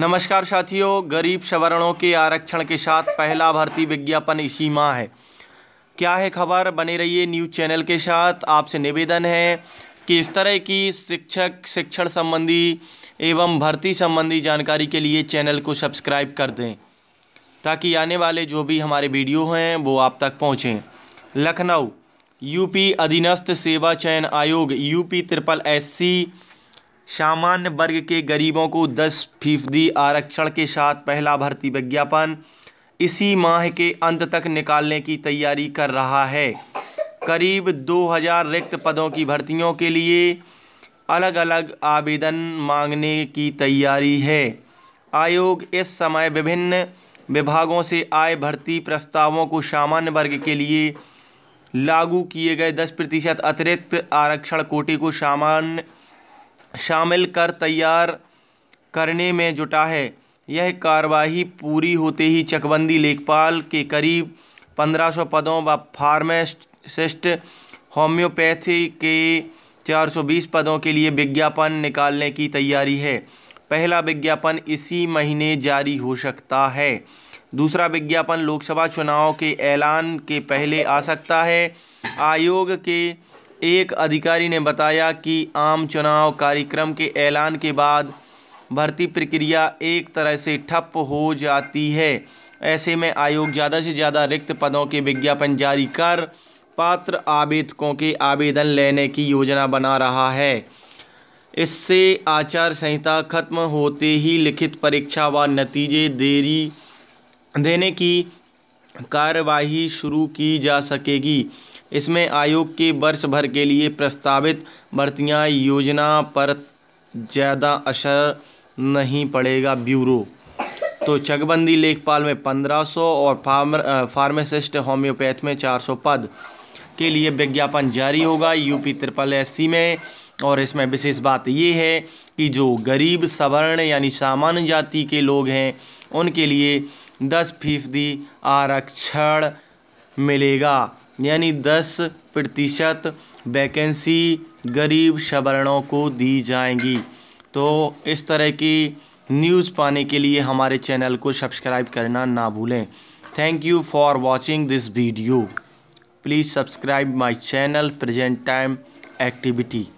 नमस्कार साथियों गरीब सवर्णों के आरक्षण के साथ पहला भर्ती विज्ञापन इसी माह है क्या है खबर बने रहिए न्यूज़ चैनल के साथ आपसे निवेदन है कि इस तरह की शिक्षक शिक्षण संबंधी एवं भर्ती संबंधी जानकारी के लिए चैनल को सब्सक्राइब कर दें ताकि आने वाले जो भी हमारे वीडियो हैं वो आप तक पहुँचें लखनऊ यूपी अधीनस्थ सेवा चयन आयोग यूपी ट्रिपल एस सी सामान्य वर्ग के गरीबों को दस फीसदी आरक्षण के साथ पहला भर्ती विज्ञापन इसी माह के अंत तक निकालने की तैयारी कर रहा है करीब 2000 रिक्त पदों की भर्तियों के लिए अलग अलग आवेदन मांगने की तैयारी है आयोग इस समय विभिन्न विभागों से आए भर्ती प्रस्तावों को सामान्य वर्ग के लिए लागू किए गए 10 प्रतिशत अतिरिक्त आरक्षण कोटे को सामान्य शामिल कर तैयार करने में जुटा है यह कार्यवाही पूरी होते ही चकबंदी लेखपाल के करीब 1500 पदों व फार्मासिस्ट होम्योपैथी के 420 पदों के लिए विज्ञापन निकालने की तैयारी है पहला विज्ञापन इसी महीने जारी हो सकता है दूसरा विज्ञापन लोकसभा चुनाव के ऐलान के पहले आ सकता है आयोग के एक अधिकारी ने बताया कि आम चुनाव कार्यक्रम के ऐलान के बाद भर्ती प्रक्रिया एक तरह से ठप हो जाती है ऐसे में आयोग ज़्यादा से ज़्यादा रिक्त पदों के विज्ञापन जारी कर पात्र आवेदकों के आवेदन लेने की योजना बना रहा है इससे आचार संहिता खत्म होते ही लिखित परीक्षा व नतीजे देरी देने की कार्यवाही शुरू की जा सकेगी इसमें आयोग के वर्ष भर के लिए प्रस्तावित भर्तियां योजना पर ज़्यादा असर नहीं पड़ेगा ब्यूरो तो चकबंदी लेखपाल में 1500 और फार्मर फार्मासिस्ट होम्योपैथ में 400 पद के लिए विज्ञापन जारी होगा यूपी त्रिपल एस में और इसमें विशेष बात ये है कि जो गरीब सवर्ण यानी सामान्य जाति के लोग हैं उनके लिए 10 फीसदी आरक्षण मिलेगा यानी दस प्रतिशत वैकेंसी गरीब सवर्णों को दी जाएंगी तो इस तरह की न्यूज़ पाने के लिए हमारे चैनल को सब्सक्राइब करना ना भूलें thank you for watching this video please subscribe my channel present time activity